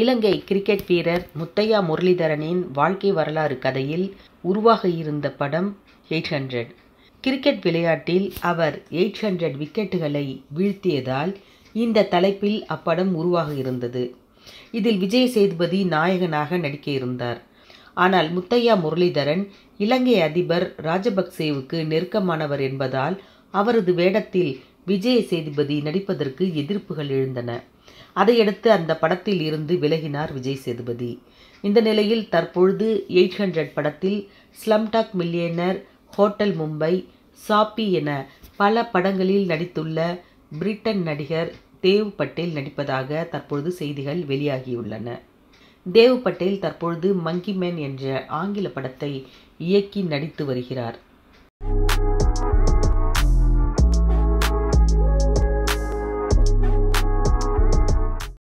இலங்கை cricket வீரர் முத்தையா முரளிதரனின் வாழ்க்கை வரலாறு கதையில் உருவாக இருந்த படம் எயிட் ஹண்ட்ரட் கிரிக்கெட் விளையாட்டில் அவர் எயிட் ஹண்ட்ரட் விக்கெட்டுகளை வீழ்த்தியதால் இந்த தலைப்பில் அப்படம் உருவாக இருந்தது இதில் விஜய் சேதுபதி நாயகனாக நடிக்க இருந்தார் ஆனால் முத்தையா முரளிதரன் இலங்கை அதிபர் ராஜபக்சேவுக்கு நெருக்கமானவர் என்பதால் அவரது வேடத்தில் விஜய சேதுபதி நடிப்பதற்கு எதிர்ப்புகள் எழுந்தன அதையடுத்து அந்த படத்தில் இருந்து விலகினார் விஜய் சேதுபதி இந்த நிலையில் தற்பொழுது எயிட் ஹண்ட்ரட் படத்தில் ஸ்லம்டாக் மில்லியனர் ஹோட்டல் மும்பை சாப்பி என பல படங்களில் நடித்துள்ள பிரிட்டன் நடிகர் தேவ் பட்டேல் நடிப்பதாக தற்பொழுது செய்திகள் வெளியாகியுள்ளன தேவ் பட்டேல் தற்பொழுது மங்கி மேன் என்ற ஆங்கில படத்தை இயக்கி நடித்து வருகிறார்